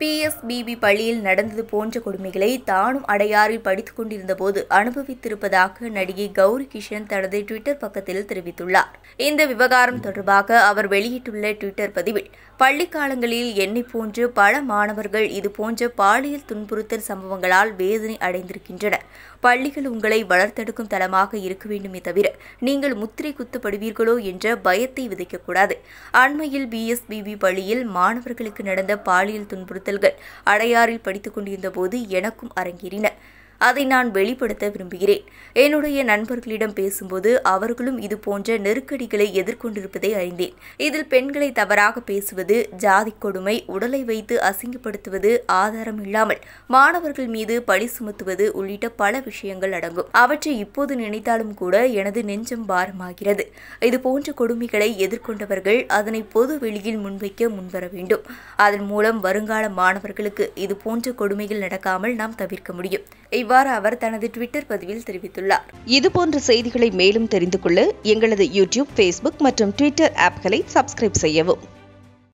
PSBB பள்ளியில் நடந்தது போன்ற கொடுமைகளை தானும் அடையாறில் படித்துக் கொண்டிருந்த போது அனுபவித்திருப்பதாக நடிகை கௌரி கிஷன் தனது ட்விட்டர் பக்கத்தில் தெரிவித்துள்ளார் இந்த விவகாரம் தொடர்பாக அவர் வெளியிட்டுள்ள ட்விட்டர் பதிவில் பள்ளி காலங்களில் என்னை போன்று பல மாணவர்கள் இதுபோன்ற பாலியல் துன்புறுத்தல் சம்பவங்களால் வேதனை அடைந்திருக்கின்றனர் பள்ளிகள் உங்களை வளர்த்தெடுக்கும் தளமாக இருக்க வேண்டுமே தவிர நீங்கள் முத்திரை குத்தப்படுவீர்களோ என்ற பயத்தை விதைக்கக்கூடாது அண்மையில் பிஎஸ்பிபி பள்ளியில் மாணவர்களுக்கு நடந்த பாலியல் துன்புறுத்தல் கடத்தல்கள் அடையாறில் படித்துக் கொண்டிருந்த போது எனக்கும் அரங்கேறின அதை நான் வெளிப்படுத்த விரும்புகிறேன் என்னுடைய நண்பர்களிடம் பேசும்போது அவர்களும் இது போன்ற நெருக்கடிகளை எதிர்கொண்டிருப்பதை அறிந்தேன் இதில் பெண்களை தவறாக பேசுவது ஜாதி கொடுமை உடலை வைத்து அசிங்கப்படுத்துவது ஆதாரம் இல்லாமல் மாணவர்கள் மீது பழி சுமத்துவது உள்ளிட்ட பல விஷயங்கள் அடங்கும் அவற்றை இப்போது நினைத்தாலும் கூட எனது நெஞ்சம் பாரமாகிறது இது போன்ற கொடுமைகளை எதிர்கொண்டவர்கள் அதனை பொது வெளியில் முன்வைக்க முன்வர வேண்டும் அதன் மூலம் வருங்கால மாணவர்களுக்கு இது போன்ற கொடுமைகள் நடக்காமல் நாம் தவிர்க்க முடியும் இவ்வாறு அவர் தனது ட்விட்டர் பதிவில் தெரிவித்துள்ளார் இதுபோன்ற செய்திகளை மேலும் தெரிந்து கொள்ள எங்களது யூடியூப் ஃபேஸ்புக் மற்றும் ட்விட்டர் ஆப்களை சப்ஸ்கிரைப் செய்யவும்